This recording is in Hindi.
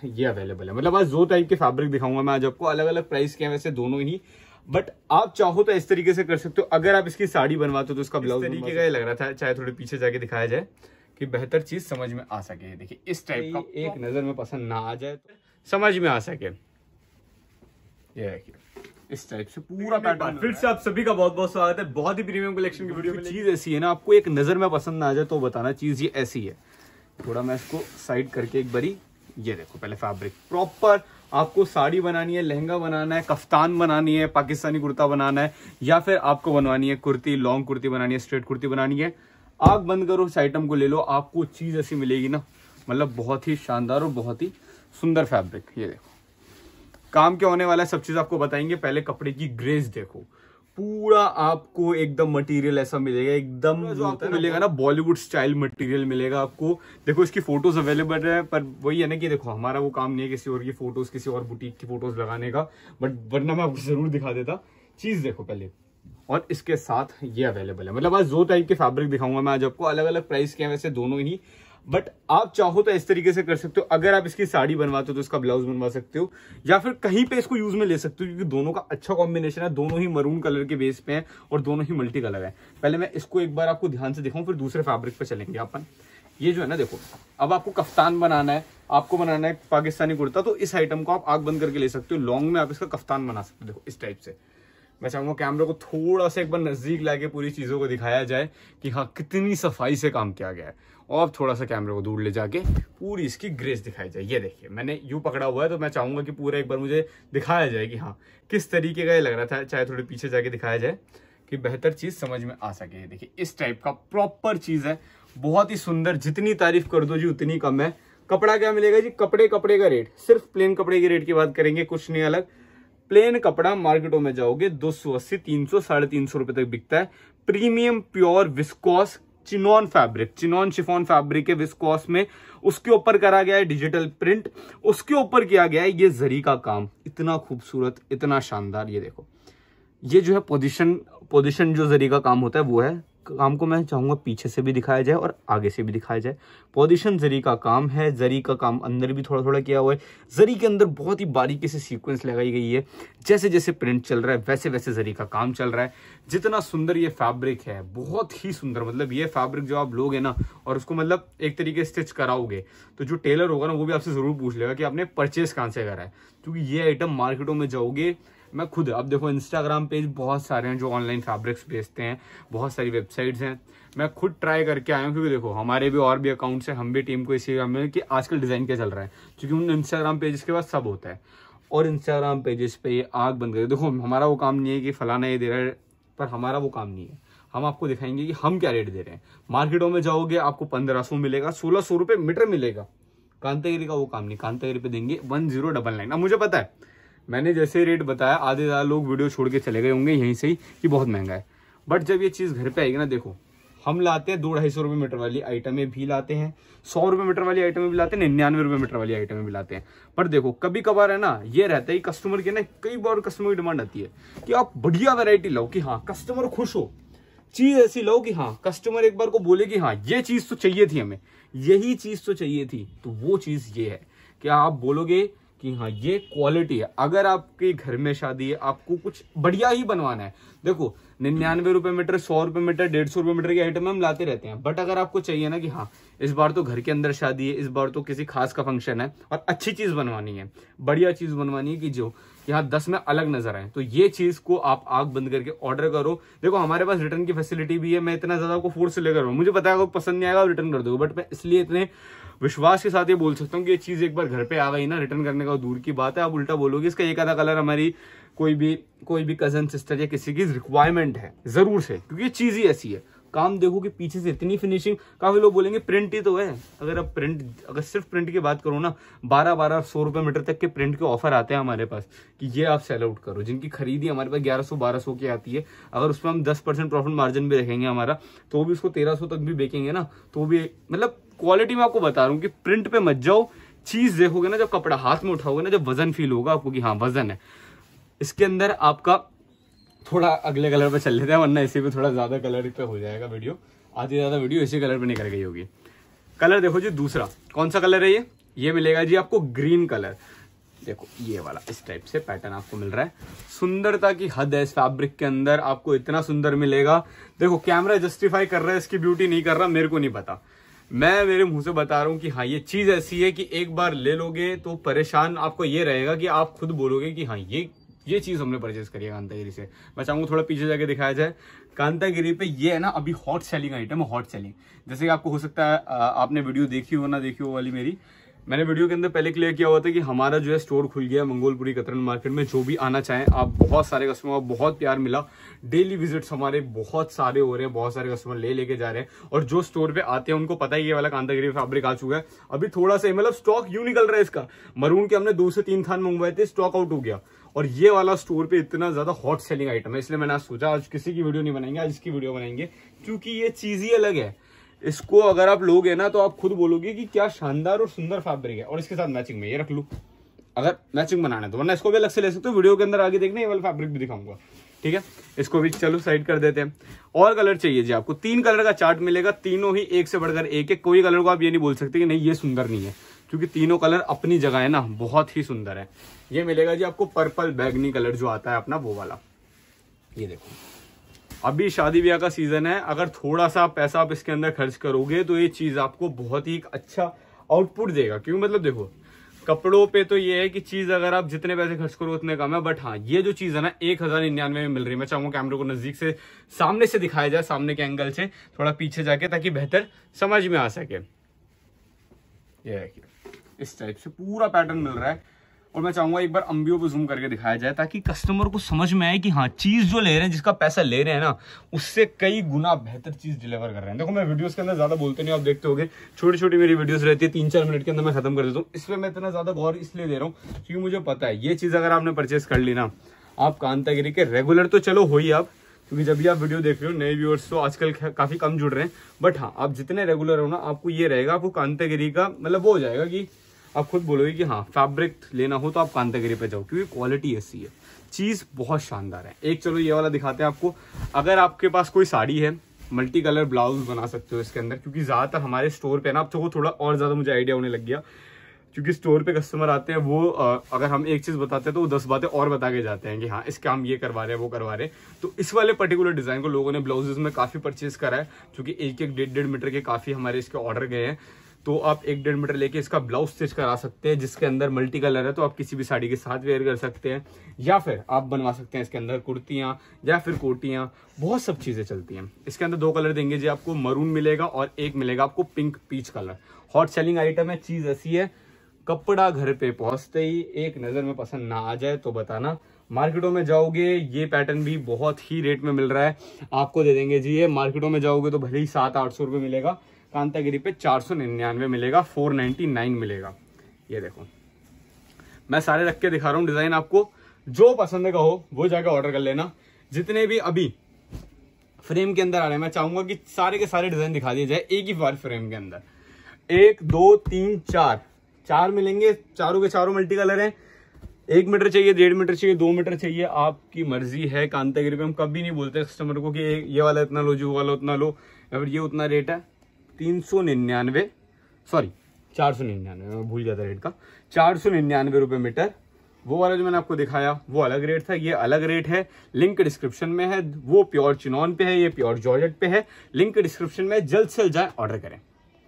ये अवेलेबल है मतलब आज दो टाइप के फैब्रिक दिखाऊंगा मैं आज आपको अलग अलग प्राइस के हैं वैसे दोनों ही बट आप चाहो तो इस तरीके से कर सकते हो अगर आप इसकी साड़ी बनवाते हो तो इसका ब्लाउज इस तरीके का लग रहा था चाहे थोड़े पीछे जाके दिखाया जाए कि बेहतर चीज समझ में आ सके देखिए इस टाइप का एक नजर में पसंद ना आ जाए तो समझ में आ सके ये देखिए इस टाइप से पूरा पैटर्न फिर से आप सभी का बहुत बहुत स्वागत है बहुत ही प्रीमियम कलेक्शन की वीडियो में चीज ऐसी है ना आपको एक नजर में पसंद ना आ जाए तो बताना चीज ये ऐसी है थोड़ा मैं इसको साइड करके एक बारी ये देखो पहले फैब्रिक प्रॉपर आपको साड़ी बनानी है लहंगा बनाना है कफ्तान बनानी है पाकिस्तानी कुर्ता बनाना है या फिर आपको बनवानी है कुर्ती लॉन्ग कुर्ती बनानी है स्ट्रेट कुर्ती बनानी है आग बंद करो उस आइटम को ले लो आपको चीज़ ऐसी मिलेगी ना मतलब बहुत ही शानदार और बहुत ही सुंदर फैब्रिक ये देखो काम क्या होने वाला है सब चीज़ आपको बताएंगे पहले कपड़े की ग्रेस देखो पूरा आपको एकदम मटेरियल ऐसा मिलेगा एकदम जो आपको मिलेगा ना बॉलीवुड स्टाइल मटेरियल मिलेगा आपको देखो इसकी फोटोज अवेलेबल है पर वही है ना कि देखो हमारा वो काम नहीं है किसी और की फोटोज किसी और बुटीक की फोटोज लगाने का बट वरना मैं आपको जरूर दिखा देता चीज देखो पहले और इसके साथ ये अवेलेबल है मतलब आज दो टाइप के फैब्रिक दिखाऊंगा मैं आज आपको अलग अलग प्राइस के हैं वैसे दोनों ही बट आप चाहो तो इस तरीके से कर सकते हो अगर आप इसकी साड़ी बनवाते हो तो इसका ब्लाउज बनवा सकते हो या फिर कहीं पे इसको यूज में ले सकते हो क्योंकि दोनों का अच्छा कॉम्बिनेशन है दोनों ही मरून कलर के बेस पे हैं और दोनों ही मल्टी कलर है पहले मैं इसको एक बार आपको ध्यान से दिखाऊं फिर दूसरे फैब्रिक पे चलेंगे अपन ये जो है ना देखो अब आपको कफ्तान बनाना है आपको बनाना है पाकिस्तानी कुर्ता तो इस आइटम को आप आग बंद करके ले सकते हो लॉन्ग में आप इसका कफ्तान बना सकते हो देखो इस टाइप से मैं चाहूँगा कैमरे को थोड़ा सा एक बार नज़दीक ला के पूरी चीज़ों को दिखाया जाए कि हाँ कितनी सफाई से काम किया गया है और थोड़ा सा कैमरे को दूर ले जाके पूरी इसकी ग्रेस दिखाई जाए ये देखिए मैंने यू पकड़ा हुआ है तो मैं चाहूँगा कि पूरा एक बार मुझे दिखाया जाए कि हाँ किस तरीके का ये लग रहा था चाहे थोड़े पीछे जाके दिखाया जाए कि बेहतर चीज़ समझ में आ सके देखिए इस टाइप का प्रॉपर चीज़ है बहुत ही सुंदर जितनी तारीफ कर दो जी उतनी कम है कपड़ा क्या मिलेगा जी कपड़े कपड़े का रेट सिर्फ प्लेन कपड़े के रेट की बात करेंगे कुछ नहीं अलग प्लेन कपड़ा मार्केटों में जाओगे दो सौ अस्सी तीन सौ साढ़े तीन सौ रुपए तक बिकता है premium pure viscose chinon fabric chinon chiffon fabric है विस्कॉस में उसके ऊपर करा गया है डिजिटल प्रिंट उसके ऊपर किया गया है ये जरी का काम इतना खूबसूरत इतना शानदार ये देखो ये जो है पोजिशन पोजिशन जो जरी का काम होता है वो है काम को मैं चाहूँगा पीछे से भी दिखाया जाए और आगे से भी दिखाया जाए पोजिशन जरी का काम है जरी का काम अंदर भी थोड़ा थोड़ा किया हुआ है जरी के अंदर बहुत ही बारीकी से सीक्वेंस लगाई गई है जैसे जैसे प्रिंट चल रहा है वैसे वैसे जरी का काम चल रहा है जितना सुंदर ये फैब्रिक है बहुत ही सुंदर मतलब ये फैब्रिक जो आप लोगे ना और उसको मतलब एक तरीके से स्टिच कराओगे तो जो टेलर होगा ना वो भी आपसे ज़रूर पूछ लेगा कि आपने परचेस कहाँ से करा है क्योंकि ये आइटम मार्केटों में जाओगे मैं खुद अब देखो इंस्टाग्राम पेज बहुत सारे हैं जो ऑनलाइन फैब्रिक्स बेचते हैं बहुत सारी वेबसाइट्स हैं मैं खुद ट्राई करके आया हूँ क्योंकि देखो हमारे भी और भी अकाउंट्स हैं हम भी टीम को इसी काम में कि आजकल डिज़ाइन क्या चल रहा है क्योंकि उन इंस्टाग्राम पेजेस के बाद सब होता है और इंस्टाग्राम पेजेस पे ये आग बंद कर देखो हमारा वो काम नहीं है कि फलाना ये दे रहा है पर हमारा वो काम नहीं है हम आपको दिखाएंगे कि हम क्या रेट दे रहे हैं मार्केटों में जाओगे आपको पंद्रह सौ मिलेगा सोलह सौ रुपये मीटर मिलेगा कांतागिरी का वो काम नहीं कांतागिरी पे देंगे वन जीरो डबल नाइन अब मुझे पता है मैंने जैसे रेट बताया आधे ज़्यादा लोग वीडियो छोड़ के चले गए होंगे यहीं से ही कि बहुत महंगा है बट जब ये चीज़ घर पे आएगी ना देखो हम लाते हैं दो ढाई सौ रुपये मीटर वाली आइटमें भी लाते हैं सौ रुपये मीटर वाली आइटमें भी लाते हैं निन्यानवे रुपये मीटर वाली आइटमें भी लाते हैं पर देखो कभी कभार है ना ये रहता है कस्टमर के ना कई बार कस्टमर की डिमांड आती है कि आप बढ़िया वेरायटी लाओ कि हाँ कस्टमर खुश हो चीज़ ऐसी लाओ कि हाँ कस्टमर एक बार को बोले कि हाँ ये चीज़ तो चाहिए थी हमें यही चीज़ तो चाहिए थी तो वो चीज़ ये है क्या आप बोलोगे कि हाँ ये क्वालिटी है अगर आपके घर में शादी है आपको कुछ बढ़िया ही बनवाना है देखो निन्यानवे रुपए मीटर सौ रुपए मीटर डेढ़ सौ रुपए मीटर की आइटम हम लाते रहते हैं बट अगर आपको चाहिए ना कि हाँ इस बार तो घर के अंदर शादी है इस बार तो किसी खास का फंक्शन है और अच्छी चीज बनवानी है बढ़िया चीज बनवानी है कि जो यहाँ दस में अलग नजर आए तो ये चीज को आप आग बंद करके ऑर्डर करो देखो हमारे पास रिटर्न की फैसिलिटी भी है मैं इतना ज्यादा आपको फोर्स से लेकर रहा हूँ मुझे पता है पसंद नहीं आएगा रिटर्न कर दोगे बट मैं इसलिए इतने विश्वास के साथ ये बोल सकता हूँ कि ये चीज एक बार घर पे आ गई ना रिटर्न करने का दूर की बात है आप उल्टा बोलोगे इसका एक आधा कलर हमारी कोई भी कोई भी कजन सिस्टर या किसी की रिक्वायरमेंट है जरूर से क्योंकि ये चीज ही ऐसी है काम देखो कि पीछे से इतनी फिनिशिंग काफी लोग बोलेंगे प्रिंट ही तो है अगर आप प्रिंट अगर सिर्फ प्रिंट की बात करो ना बारह बारह सौ रुपए मीटर तक के प्रिंट के ऑफर आते हैं हमारे पास कि ये आप सेल आउट करो जिनकी खरीदी हमारे पास ग्यारह सौ बारह सौ की आती है अगर उसमें हम दस परसेंट प्रॉफिट मार्जिन भी रखेंगे हमारा तो भी उसको तेरह सौ तक भी बेचेंगे ना तो भी मतलब क्वालिटी में आपको बता रहा हूँ कि प्रिंट पे मत जाओ चीज देखोगे ना जब कपड़ा हाथ में उठाओगे ना जब वजन फील होगा आपको कि हाँ वजन है इसके अंदर आपका थोड़ा अगले कलर पे चल लेते हैं वरना इसी पे थोड़ा ज़्यादा कलर पे हो जाएगा वीडियो आधी ज़्यादा वीडियो इसी कलर पे निकल गई होगी कलर देखो जी दूसरा कौन सा कलर है ये ये मिलेगा जी आपको ग्रीन कलर देखो ये वाला इस टाइप से पैटर्न आपको मिल रहा है सुंदरता की हद है इस फैब्रिक के अंदर आपको इतना सुंदर मिलेगा देखो कैमरा जस्टिफाई कर रहा है इसकी ब्यूटी नहीं कर रहा मेरे को नहीं पता मैं मेरे मुंह से बता रहा हूँ कि हाँ ये चीज ऐसी है कि एक बार ले लोगे तो परेशान आपको ये रहेगा कि आप खुद बोलोगे कि हाँ ये ये चीज़ हमने परचेज करी है कांतागिरी से मैं चाहूंगा थोड़ा पीछे जाके दिखाया जाए कांतागिरी पे ये है ना अभी hot selling item hot selling जैसे कि आपको हो सकता है आपने वीडियो देखी हो ना देखी हो वाली मेरी मैंने वीडियो के अंदर पहले क्लियर किया हुआ था कि हमारा जो है स्टोर खुल गया मंगोलपुरी कतरन मार्केट में जो भी आना चाहें आप बहुत सारे कस्टमर बहुत प्यार मिला डेली विजिट्स हमारे बहुत सारे हो रहे हैं बहुत सारे कस्टमर ले लेके जा रहे हैं और जो स्टोर पे आते हैं उनको पता ही ये वाला कांतागिरी फैब्रिक आ चुका है अभी थोड़ा सा मतलब स्टॉक यू निकल रहा है इसका मरून के हमने दो से तीन थान मंगवाए थे स्टॉक आउट हो गया और ये वाला स्टोर पे इतना ज्यादा हॉट सेलिंग आइटम है इसलिए मैंने आज सोचा आज किसी की वीडियो नहीं बनाएंगे आज इसकी वीडियो बनाएंगे क्योंकि ये चीज ही अलग है इसको अगर आप लोगे ना तो आप खुद बोलोगे कि क्या शानदार और सुंदर फैब्रिक है और इसके साथ मैचिंग में ये रख लू अगर मैचिंग बनाना है तो वरना इसको भी अलग से ले सकते हो वीडियो के अंदर आगे देखने ये वाला फैब्रिक भी दिखाऊंगा ठीक है इसको भी चलो साइड कर देते हैं और कलर चाहिए जी आपको तीन कलर का चार्ट मिलेगा तीनों ही एक से बढ़कर एक एक कोई कलर को आप ये नहीं बोल सकते कि नहीं ये सुंदर नहीं है क्योंकि तीनों कलर अपनी जगह है ना बहुत ही सुंदर है ये मिलेगा जी आपको पर्पल बैगनी कलर जो आता है अपना वो वाला ये देखो अभी शादी ब्याह का सीजन है अगर थोड़ा सा पैसा आप इसके अंदर खर्च करोगे तो ये चीज आपको बहुत ही अच्छा आउटपुट देगा क्यों मतलब देखो कपड़ों पे तो ये है कि चीज अगर आप जितने पैसे खर्च करो उतने कम है बट हाँ ये जो चीज है ना एक हजार निन्यानवे में मिल रही है मैं चाहूंगा कैमरे को नजदीक से सामने से दिखाया जाए सामने के एंगल से थोड़ा पीछे जाके ताकि बेहतर समझ में आ सके ये इस टाइप से पूरा पैटर्न मिल रहा है और मैं चाहूंगा एक बार अम्बियो पे जूम करके दिखाया जाए ताकि कस्टमर को समझ में आए कि हाँ चीज जो ले रहे हैं जिसका पैसा ले रहे हैं ना उससे कई गुना बेहतर चीज डिलीवर कर रहे हैं देखो मैं वीडियोस के अंदर ज्यादा बोलते नहीं आप देखते गए छोटी छोटी मेरी वीडियोस रहती है तीन चार मिनट के अंदर मैं खत्म कर देता हूँ इसमें मैं इतना ज्यादा गौर इसलिए दे रहा हूँ क्योंकि मुझे पता है ये चीज अगर आपने परचेस कर ली ना आप कांतागिरी के रेगुलर तो चलो हो ही आप क्योंकि जब भी आप वीडियो देख रहे हो नए व्यूअर्स तो आजकल काफी कम जुड़ रहे हैं बट हाँ आप जितने रेगुलर हो ना आपको ये रहेगा आपको कांतागिरी का मतलब वो हो जाएगा कि आप खुद बोलोगे कि हाँ फैब्रिक लेना हो तो आप कांतागिरी पे जाओ क्योंकि क्वालिटी ऐसी है चीज़ बहुत शानदार है एक चलो ये वाला दिखाते हैं आपको अगर आपके पास कोई साड़ी है मल्टी कलर ब्लाउज बना सकते हो इसके अंदर क्योंकि ज़्यादातर हमारे स्टोर पे ना आप को थोड़ा और ज़्यादा मुझे आइडिया होने लग गया क्योंकि स्टोर पे कस्टमर आते हैं वो अगर हम एक चीज़ बताते हैं तो वो दस बातें और बता के जाते हैं कि हाँ इसके हम ये करवा रहे हैं वो करवा रहे हैं तो इस वाले पर्टिकुलर डिज़ाइन को लोगों ने ब्लाउजेज में काफ़ी परचेज़ करा है क्योंकि एक एक डेढ़ डेढ़ मीटर के काफ़ी हमारे इसके ऑर्डर गए हैं तो आप एक डेढ़ मीटर लेके इसका ब्लाउज स्टिच करा सकते हैं जिसके अंदर मल्टी कलर है तो आप किसी भी साड़ी के साथ वेयर कर सकते हैं या फिर आप बनवा सकते हैं इसके अंदर कुर्तियाँ या फिर कोटियाँ बहुत सब चीज़ें चलती हैं इसके अंदर दो कलर देंगे जी आपको मरून मिलेगा और एक मिलेगा आपको pink peach colour hot selling item है चीज़ ऐसी है कपड़ा घर पे पहुंचते ही एक नज़र में पसंद ना आ जाए तो बताना मार्केटों में जाओगे ये पैटर्न भी बहुत ही रेट में मिल रहा है आपको दे देंगे जी ये मार्केटों में जाओगे तो भले ही सात आठ सौ रुपये मिलेगा कांतागिरी पे चार सौ निन्यानवे मिलेगा फोर नाइन्टी नाइन मिलेगा ये देखो मैं सारे रख के दिखा रहा हूँ डिजाइन आपको जो पसंद का हो वो जाकर ऑर्डर कर लेना जितने भी अभी फ्रेम के अंदर आ रहे हैं मैं चाहूंगा कि सारे के सारे डिजाइन दिखा दिए जाए एक ही बार फ्रेम के अंदर एक दो तीन चार चार मिलेंगे चारों के चारों मल्टी कलर हैं एक मीटर चाहिए डेढ़ मीटर चाहिए दो मीटर चाहिए आपकी मर्जी है कांतागिरी पे हम कभी नहीं बोलते कस्टमर को कि ये वाला इतना लो जो वाला उतना लो या फिर ये उतना रेट है तीन सौ निन्यानवे सॉरी चार सौ निन्यानवे भूल गया था रेट का चार सौ निन्यानवे रुपये मीटर वो वाला जो मैंने आपको दिखाया वो अलग रेट था ये अलग रेट है लिंक डिस्क्रिप्शन में है वो प्योर चिनौन पे है ये प्योर जॉर्जेट पे है लिंक डिस्क्रिप्शन में जल्द से जल्द जाए ऑर्डर करें